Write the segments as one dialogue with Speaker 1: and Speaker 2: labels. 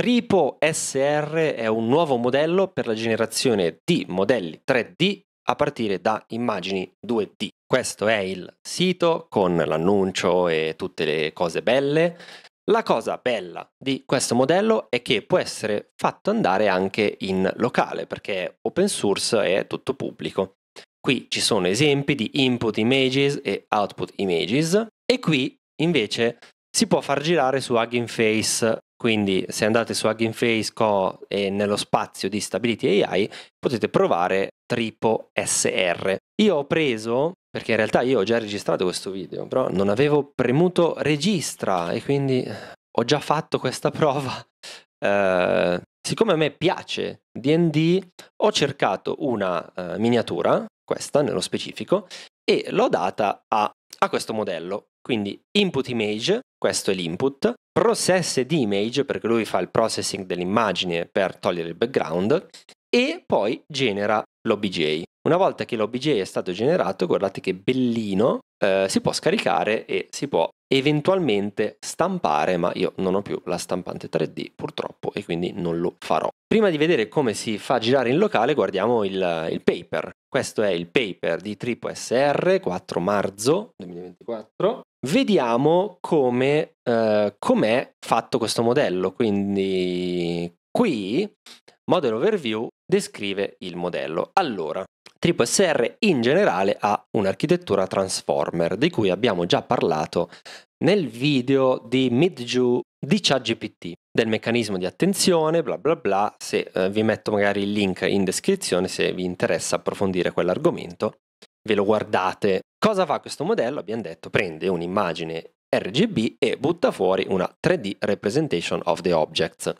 Speaker 1: Tripo SR è un nuovo modello per la generazione di modelli 3D a partire da immagini 2D. Questo è il sito con l'annuncio e tutte le cose belle. La cosa bella di questo modello è che può essere fatto andare anche in locale perché è open source e è tutto pubblico. Qui ci sono esempi di input images e output images e qui invece si può far girare su Hugging Face quindi se andate su Hugging Face Co e nello spazio di Stability AI potete provare Tripo SR. Io ho preso, perché in realtà io ho già registrato questo video, però non avevo premuto registra e quindi eh, ho già fatto questa prova. Eh, siccome a me piace DD, ho cercato una eh, miniatura, questa nello specifico, e l'ho data a, a questo modello. Quindi input image, questo è l'input, process di image, perché lui fa il processing dell'immagine per togliere il background, e poi genera l'OBJ. Una volta che l'OBJ è stato generato, guardate che bellino, eh, si può scaricare e si può eventualmente stampare, ma io non ho più la stampante 3D purtroppo e quindi non lo farò. Prima di vedere come si fa girare in locale guardiamo il, il paper. Questo è il paper di TripSR 4 marzo 24. Vediamo come eh, com'è fatto questo modello. Quindi qui Model Overview descrive il modello. Allora, TripSR in generale ha un'architettura transformer di cui abbiamo già parlato nel video di Midju di ChatGPT del meccanismo di attenzione, bla bla bla, se eh, vi metto magari il link in descrizione se vi interessa approfondire quell'argomento ve lo guardate. Cosa fa questo modello? Abbiamo detto, prende un'immagine RGB e butta fuori una 3D representation of the objects.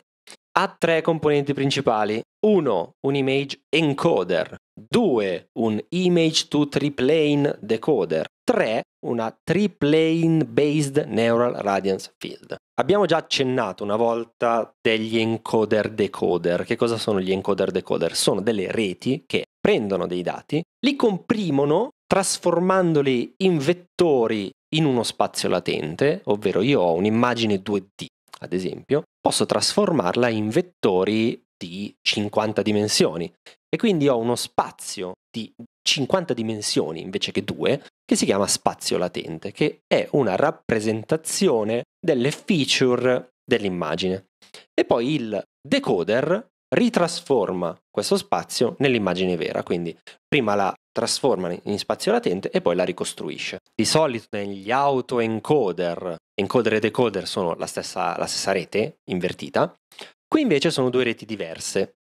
Speaker 1: Ha tre componenti principali. Uno, un image encoder. Due, un image to triplane decoder. Tre, una triplane based neural radiance field. Abbiamo già accennato una volta degli encoder decoder. Che cosa sono gli encoder decoder? Sono delle reti che prendono dei dati, li comprimono trasformandoli in vettori in uno spazio latente, ovvero io ho un'immagine 2D, ad esempio, posso trasformarla in vettori di 50 dimensioni e quindi ho uno spazio di 50 dimensioni invece che due che si chiama spazio latente, che è una rappresentazione delle feature dell'immagine. E poi il decoder ritrasforma questo spazio nell'immagine vera, quindi prima la trasforma in spazio latente e poi la ricostruisce. Di solito negli autoencoder, encoder e decoder sono la stessa, la stessa rete invertita, qui invece sono due reti diverse.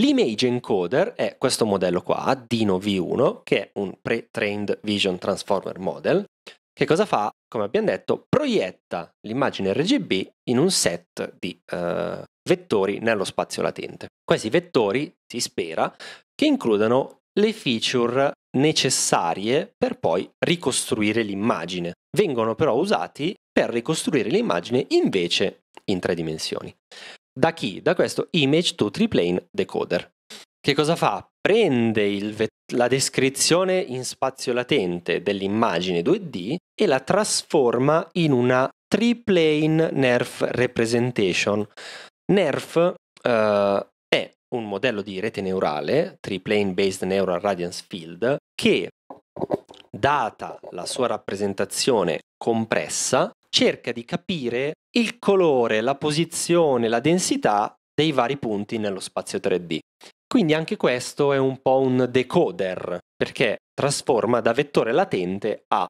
Speaker 1: L'image encoder è questo modello qua, Dino V1, che è un pre-trained vision transformer model, che cosa fa? Come abbiamo detto, proietta l'immagine RGB in un set di eh, vettori nello spazio latente. Questi vettori, si spera, che includano le feature necessarie per poi ricostruire l'immagine. Vengono però usati per ricostruire l'immagine invece in tre dimensioni. Da chi? Da questo Image to Triplane Decoder. Che cosa fa? Prende il, vettore la descrizione in spazio latente dell'immagine 2D e la trasforma in una triplane NERF representation. NERF eh, è un modello di rete neurale, triplane based neural radiance field, che data la sua rappresentazione compressa, cerca di capire il colore, la posizione, la densità dei vari punti nello spazio 3D. Quindi anche questo è un po' un decoder, perché trasforma da vettore latente a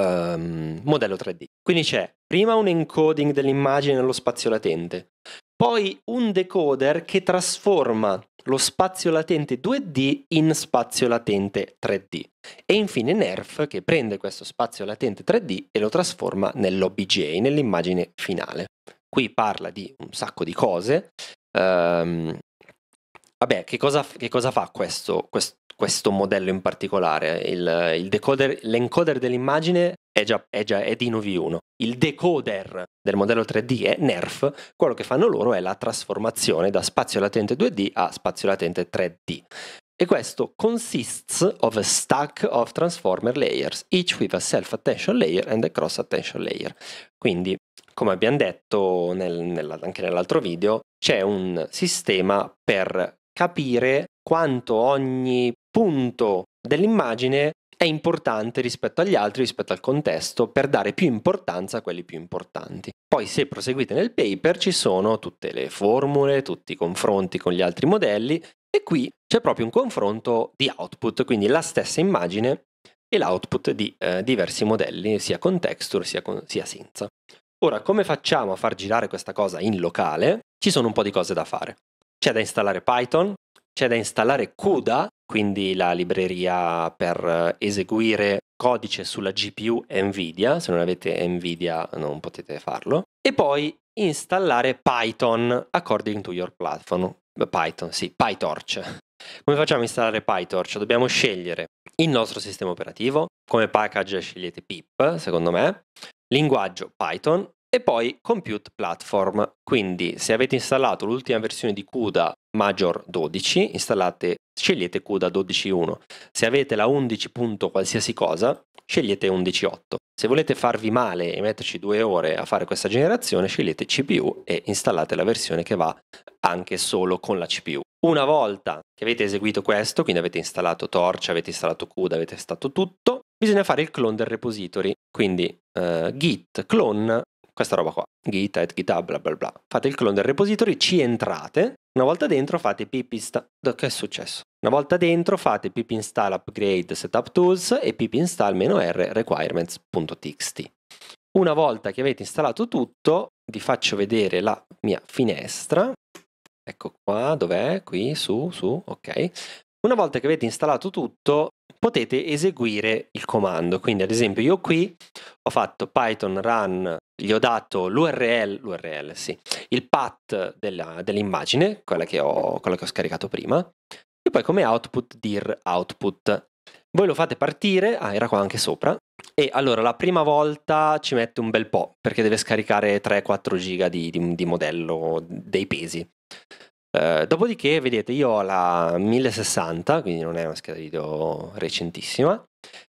Speaker 1: um, modello 3D. Quindi c'è prima un encoding dell'immagine nello spazio latente, poi un decoder che trasforma lo spazio latente 2D in spazio latente 3D e infine NERF che prende questo spazio latente 3D e lo trasforma nell'OBJ, nell'immagine finale. Qui parla di un sacco di cose, ehm, Vabbè, che cosa, che cosa fa questo, questo, questo, modello in particolare? Il, il decoder, l'encoder dell'immagine è già, è già è di v 1 Il decoder del modello 3D è NERF, quello che fanno loro è la trasformazione da spazio latente 2D a spazio latente 3D. E questo consists of a stack of transformer layers, each with a self-attention layer and a cross-attention layer. Quindi, come abbiamo detto nel, nel, anche nell'altro video, c'è un sistema per capire quanto ogni punto dell'immagine è importante rispetto agli altri, rispetto al contesto, per dare più importanza a quelli più importanti. Poi se proseguite nel paper ci sono tutte le formule, tutti i confronti con gli altri modelli e qui c'è proprio un confronto di output, quindi la stessa immagine e l'output di eh, diversi modelli, sia con texture sia, con, sia senza. Ora, come facciamo a far girare questa cosa in locale? Ci sono un po' di cose da fare. C'è da installare Python, c'è da installare CUDA, quindi la libreria per eh, eseguire codice sulla GPU Nvidia, se non avete Nvidia non potete farlo, e poi installare Python according to your platform. Python, sì, PyTorch. Come facciamo a installare PyTorch? Dobbiamo scegliere il nostro sistema operativo, come package scegliete pip, secondo me, linguaggio Python, e poi Compute Platform, quindi se avete installato l'ultima versione di CUDA Major 12, installate, scegliete CUDA 12.1. Se avete la 11. qualsiasi cosa, scegliete 11.8. Se volete farvi male e metterci due ore a fare questa generazione, scegliete CPU e installate la versione che va anche solo con la CPU. Una volta che avete eseguito questo, quindi avete installato Torch, avete installato CUDA, avete installato tutto, bisogna fare il clone del repository, quindi eh, git clone questa roba qua, git, et, github, bla bla bla. Fate il clone del repository, ci entrate, una volta dentro fate pip install, che è successo? Una volta dentro fate pip install upgrade setup tools e pip install-r requirements.txt. Una volta che avete installato tutto, vi faccio vedere la mia finestra. Ecco qua, dov'è? Qui, su, su, ok. Una volta che avete installato tutto, potete eseguire il comando. Quindi, ad esempio, io qui ho fatto Python run, gli ho dato l'URL, l'URL sì, il path della, dell'immagine, quella che, ho, quella che ho scaricato prima, e poi come output dir output. Voi lo fate partire, ah era qua anche sopra, e allora la prima volta ci mette un bel po', perché deve scaricare 3-4 giga di, di, di modello dei pesi. Eh, dopodiché, vedete, io ho la 1060, quindi non è una scheda video recentissima.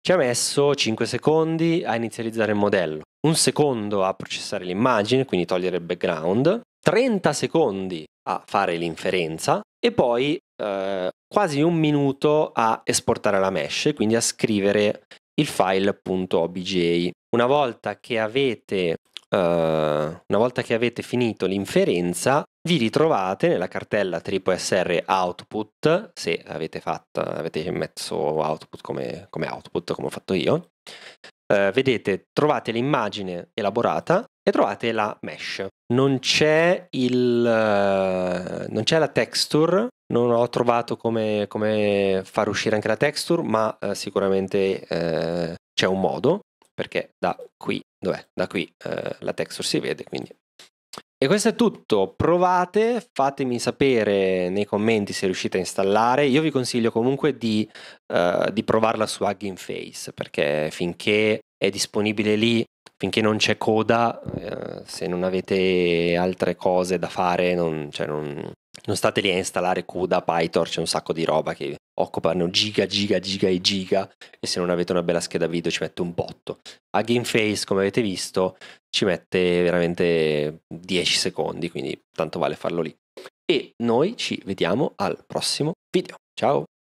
Speaker 1: Ci ha messo 5 secondi a inizializzare il modello, un secondo a processare l'immagine, quindi togliere il background, 30 secondi a fare l'inferenza e poi eh, quasi un minuto a esportare la mesh, quindi a scrivere il file.obj. Una volta che avete, eh, una volta che avete finito l'inferenza, vi ritrovate nella cartella SSR output, se avete, fatto, avete messo output come, come, output, come ho fatto io, eh, vedete, trovate l'immagine elaborata e trovate la mesh. Non c'è, il, uh, non c'è la texture, non ho trovato come, come far uscire anche la texture, ma uh, sicuramente uh, c'è un modo, perché da qui, dov'è? Da qui la texture si vede, quindi e questo è tutto, provate, fatemi sapere nei commenti se riuscite a installare, io vi consiglio comunque di, uh, di provarla su Hugging Face perché finché è disponibile lì, finché non c'è coda, uh, se non avete altre cose da fare, non, cioè non, non state lì a installare CUDA, PyTorch, c'è un sacco di roba che occupano giga, giga, giga e giga e se non avete una bella scheda video ci mette un botto. A Game Face, come avete visto, ci mette veramente 10 secondi, quindi tanto vale farlo lì. E noi ci vediamo al prossimo video. Ciao!